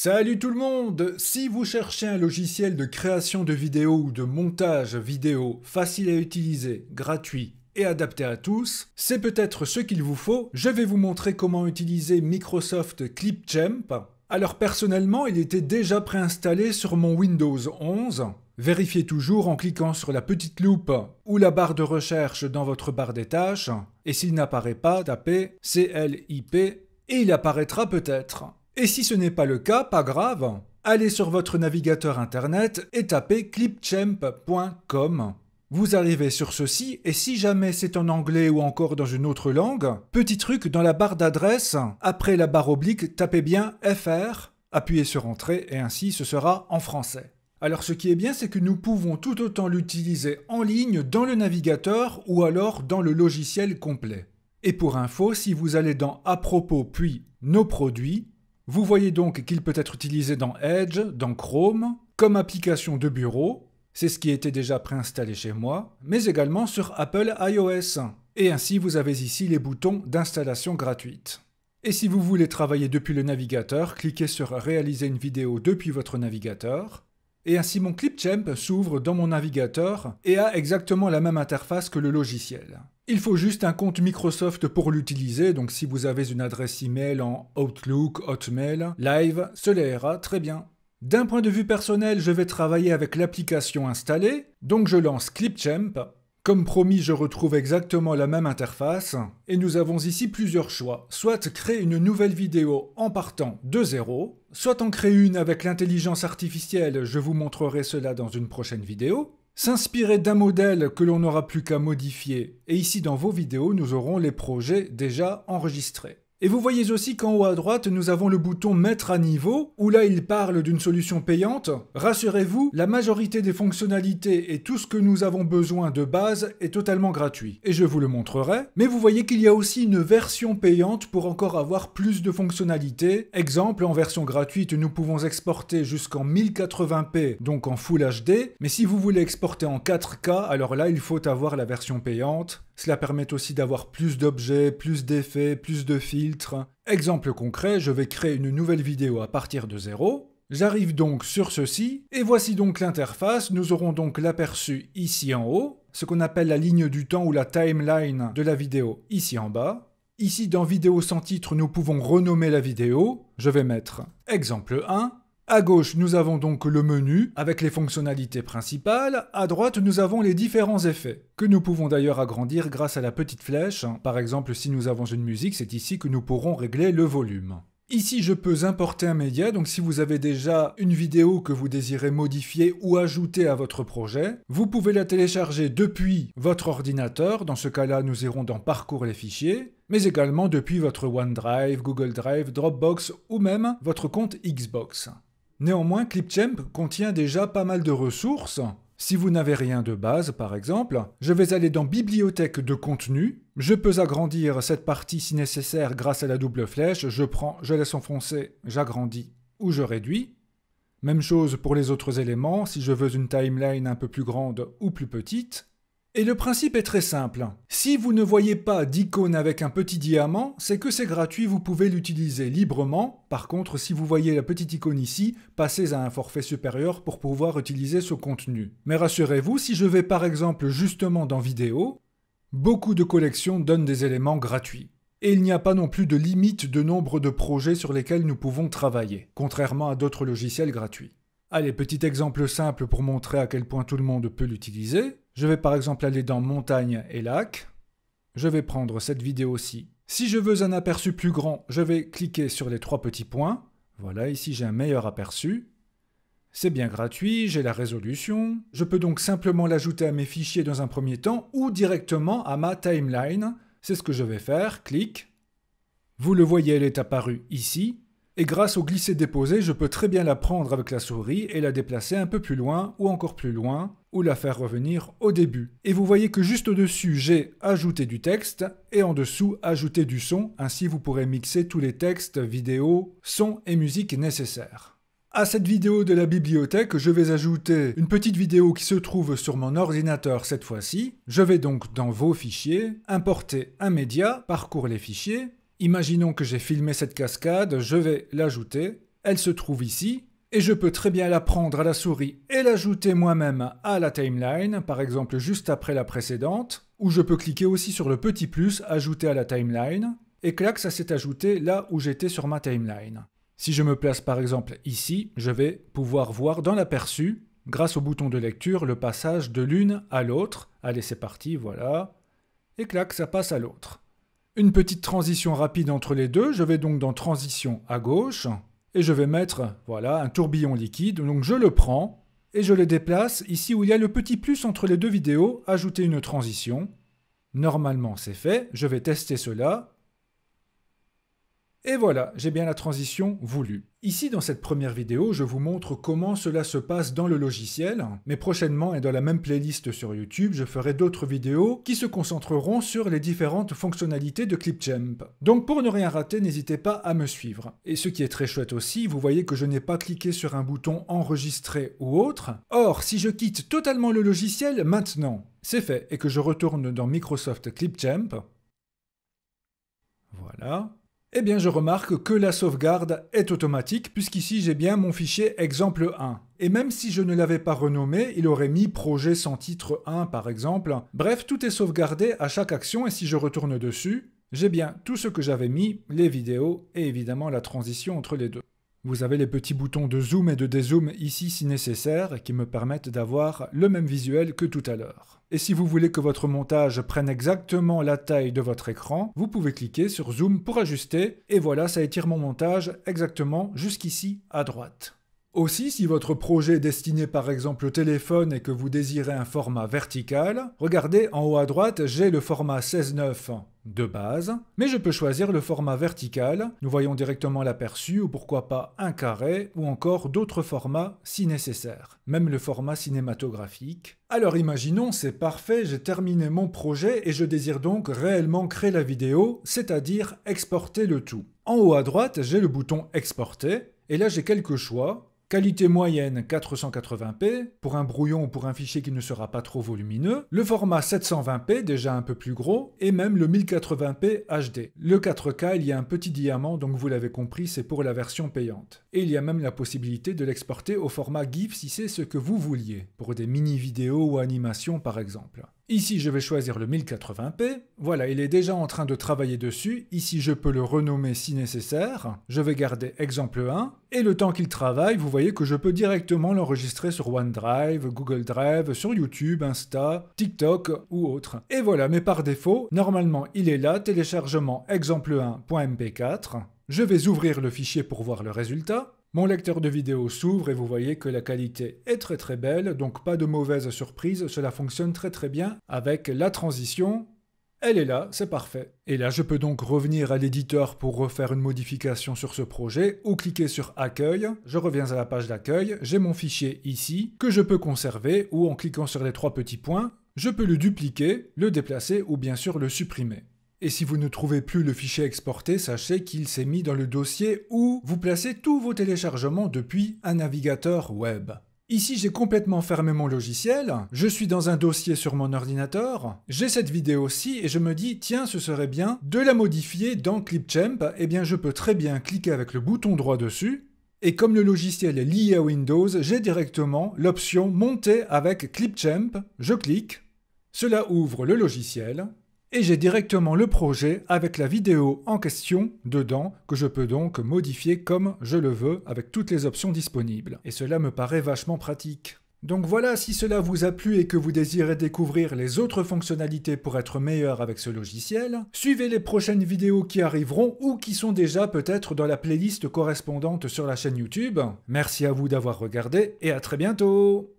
Salut tout le monde Si vous cherchez un logiciel de création de vidéos ou de montage vidéo facile à utiliser, gratuit et adapté à tous, c'est peut-être ce qu'il vous faut. Je vais vous montrer comment utiliser Microsoft Clipchamp. Alors personnellement, il était déjà préinstallé sur mon Windows 11. Vérifiez toujours en cliquant sur la petite loupe ou la barre de recherche dans votre barre des tâches. Et s'il n'apparaît pas, tapez CLIP et il apparaîtra peut-être. Et si ce n'est pas le cas, pas grave, allez sur votre navigateur internet et tapez clipchamp.com. Vous arrivez sur ceci et si jamais c'est en anglais ou encore dans une autre langue, petit truc dans la barre d'adresse, après la barre oblique, tapez bien FR, appuyez sur Entrée et ainsi ce sera en français. Alors ce qui est bien, c'est que nous pouvons tout autant l'utiliser en ligne dans le navigateur ou alors dans le logiciel complet. Et pour info, si vous allez dans À propos puis Nos produits, vous voyez donc qu'il peut être utilisé dans Edge, dans Chrome, comme application de bureau, c'est ce qui était déjà préinstallé chez moi, mais également sur Apple iOS. Et ainsi vous avez ici les boutons d'installation gratuite. Et si vous voulez travailler depuis le navigateur, cliquez sur Réaliser une vidéo depuis votre navigateur et ainsi mon Clipchamp s'ouvre dans mon navigateur et a exactement la même interface que le logiciel. Il faut juste un compte Microsoft pour l'utiliser, donc si vous avez une adresse email en Outlook, Hotmail, Live, cela ira très bien. D'un point de vue personnel, je vais travailler avec l'application installée, donc je lance Clipchamp comme promis, je retrouve exactement la même interface et nous avons ici plusieurs choix. Soit créer une nouvelle vidéo en partant de zéro, soit en créer une avec l'intelligence artificielle, je vous montrerai cela dans une prochaine vidéo, s'inspirer d'un modèle que l'on n'aura plus qu'à modifier et ici dans vos vidéos, nous aurons les projets déjà enregistrés. Et vous voyez aussi qu'en haut à droite, nous avons le bouton Mettre à niveau, où là il parle d'une solution payante. Rassurez-vous, la majorité des fonctionnalités et tout ce que nous avons besoin de base est totalement gratuit, et je vous le montrerai. Mais vous voyez qu'il y a aussi une version payante pour encore avoir plus de fonctionnalités. Exemple, en version gratuite, nous pouvons exporter jusqu'en 1080p, donc en Full HD, mais si vous voulez exporter en 4K, alors là il faut avoir la version payante. Cela permet aussi d'avoir plus d'objets, plus d'effets, plus de filtres. Exemple concret, je vais créer une nouvelle vidéo à partir de zéro. J'arrive donc sur ceci, et voici donc l'interface, nous aurons donc l'aperçu ici en haut, ce qu'on appelle la ligne du temps ou la timeline de la vidéo ici en bas. Ici dans vidéo sans titre, nous pouvons renommer la vidéo, je vais mettre exemple 1, à gauche, nous avons donc le menu avec les fonctionnalités principales. À droite, nous avons les différents effets que nous pouvons d'ailleurs agrandir grâce à la petite flèche. Par exemple, si nous avons une musique, c'est ici que nous pourrons régler le volume. Ici, je peux importer un média, donc si vous avez déjà une vidéo que vous désirez modifier ou ajouter à votre projet, vous pouvez la télécharger depuis votre ordinateur, dans ce cas-là, nous irons dans Parcours les fichiers, mais également depuis votre OneDrive, Google Drive, Dropbox ou même votre compte Xbox. Néanmoins, Clipchamp contient déjà pas mal de ressources. Si vous n'avez rien de base, par exemple, je vais aller dans Bibliothèque de contenu. Je peux agrandir cette partie si nécessaire grâce à la double flèche. Je prends, je laisse enfoncer, j'agrandis ou je réduis. Même chose pour les autres éléments, si je veux une timeline un peu plus grande ou plus petite. Et le principe est très simple. Si vous ne voyez pas d'icône avec un petit diamant, c'est que c'est gratuit, vous pouvez l'utiliser librement. Par contre, si vous voyez la petite icône ici, passez à un forfait supérieur pour pouvoir utiliser ce contenu. Mais rassurez-vous, si je vais par exemple justement dans vidéo, beaucoup de collections donnent des éléments gratuits. Et il n'y a pas non plus de limite de nombre de projets sur lesquels nous pouvons travailler, contrairement à d'autres logiciels gratuits. Allez, petit exemple simple pour montrer à quel point tout le monde peut l'utiliser. Je vais par exemple aller dans montagne et lac. Je vais prendre cette vidéo aussi. Si je veux un aperçu plus grand, je vais cliquer sur les trois petits points. Voilà, ici j'ai un meilleur aperçu. C'est bien gratuit, j'ai la résolution. Je peux donc simplement l'ajouter à mes fichiers dans un premier temps ou directement à ma timeline. C'est ce que je vais faire, Clique. Vous le voyez, elle est apparue ici. Et grâce au glisser-déposer, je peux très bien la prendre avec la souris et la déplacer un peu plus loin ou encore plus loin ou la faire revenir au début. Et vous voyez que juste au-dessus, j'ai ajouté du texte et en dessous, ajouté du son. Ainsi, vous pourrez mixer tous les textes, vidéos, sons et musiques nécessaires. À cette vidéo de la bibliothèque, je vais ajouter une petite vidéo qui se trouve sur mon ordinateur cette fois-ci. Je vais donc dans vos fichiers, importer un média, parcours les fichiers. Imaginons que j'ai filmé cette cascade, je vais l'ajouter. Elle se trouve ici. Et je peux très bien la prendre à la souris et l'ajouter moi-même à la timeline, par exemple juste après la précédente, ou je peux cliquer aussi sur le petit plus ajouter à la timeline, et clac, ça s'est ajouté là où j'étais sur ma timeline. Si je me place par exemple ici, je vais pouvoir voir dans l'aperçu, grâce au bouton de lecture, le passage de l'une à l'autre. Allez, c'est parti, voilà. Et clac, ça passe à l'autre. Une petite transition rapide entre les deux, je vais donc dans Transition à gauche, et je vais mettre voilà un tourbillon liquide. Donc je le prends et je le déplace ici où il y a le petit plus entre les deux vidéos, ajouter une transition. Normalement c'est fait, je vais tester cela et voilà, j'ai bien la transition voulue. Ici, dans cette première vidéo, je vous montre comment cela se passe dans le logiciel, mais prochainement et dans la même playlist sur YouTube, je ferai d'autres vidéos qui se concentreront sur les différentes fonctionnalités de Clipchamp. Donc pour ne rien rater, n'hésitez pas à me suivre. Et ce qui est très chouette aussi, vous voyez que je n'ai pas cliqué sur un bouton enregistrer ou autre. Or, si je quitte totalement le logiciel maintenant, c'est fait, et que je retourne dans Microsoft Clipchamp, voilà, eh bien, je remarque que la sauvegarde est automatique puisqu'ici j'ai bien mon fichier exemple 1. Et même si je ne l'avais pas renommé, il aurait mis projet sans titre 1 par exemple. Bref, tout est sauvegardé à chaque action et si je retourne dessus, j'ai bien tout ce que j'avais mis, les vidéos et évidemment la transition entre les deux. Vous avez les petits boutons de zoom et de dézoom ici si nécessaire qui me permettent d'avoir le même visuel que tout à l'heure. Et si vous voulez que votre montage prenne exactement la taille de votre écran, vous pouvez cliquer sur zoom pour ajuster et voilà ça étire mon montage exactement jusqu'ici à droite. Aussi, si votre projet est destiné par exemple au téléphone et que vous désirez un format vertical, regardez en haut à droite, j'ai le format 16.9 de base, mais je peux choisir le format vertical, nous voyons directement l'aperçu ou pourquoi pas un carré ou encore d'autres formats si nécessaire, même le format cinématographique. Alors imaginons, c'est parfait, j'ai terminé mon projet et je désire donc réellement créer la vidéo, c'est-à-dire exporter le tout. En haut à droite, j'ai le bouton exporter et là j'ai quelques choix, Qualité moyenne 480p, pour un brouillon ou pour un fichier qui ne sera pas trop volumineux. Le format 720p, déjà un peu plus gros, et même le 1080p HD. Le 4K, il y a un petit diamant, donc vous l'avez compris, c'est pour la version payante et il y a même la possibilité de l'exporter au format GIF si c'est ce que vous vouliez, pour des mini-vidéos ou animations par exemple. Ici je vais choisir le 1080p, voilà il est déjà en train de travailler dessus, ici je peux le renommer si nécessaire, je vais garder exemple 1, et le temps qu'il travaille, vous voyez que je peux directement l'enregistrer sur OneDrive, Google Drive, sur YouTube, Insta, TikTok ou autre. Et voilà, mais par défaut, normalement il est là, téléchargement exemple1.mp4, je vais ouvrir le fichier pour voir le résultat. Mon lecteur de vidéo s'ouvre et vous voyez que la qualité est très très belle, donc pas de mauvaise surprise, cela fonctionne très très bien avec la transition. Elle est là, c'est parfait. Et là, je peux donc revenir à l'éditeur pour refaire une modification sur ce projet ou cliquer sur Accueil. Je reviens à la page d'accueil, j'ai mon fichier ici que je peux conserver ou en cliquant sur les trois petits points, je peux le dupliquer, le déplacer ou bien sûr le supprimer. Et si vous ne trouvez plus le fichier exporté, sachez qu'il s'est mis dans le dossier où vous placez tous vos téléchargements depuis un navigateur web. Ici, j'ai complètement fermé mon logiciel, je suis dans un dossier sur mon ordinateur, j'ai cette vidéo-ci et je me dis, tiens, ce serait bien de la modifier dans Clipchamp. Eh bien, je peux très bien cliquer avec le bouton droit dessus. Et comme le logiciel est lié à Windows, j'ai directement l'option Monter avec Clipchamp. Je clique. Cela ouvre le logiciel et j'ai directement le projet avec la vidéo en question dedans que je peux donc modifier comme je le veux avec toutes les options disponibles. Et cela me paraît vachement pratique. Donc voilà, si cela vous a plu et que vous désirez découvrir les autres fonctionnalités pour être meilleur avec ce logiciel, suivez les prochaines vidéos qui arriveront ou qui sont déjà peut-être dans la playlist correspondante sur la chaîne YouTube. Merci à vous d'avoir regardé et à très bientôt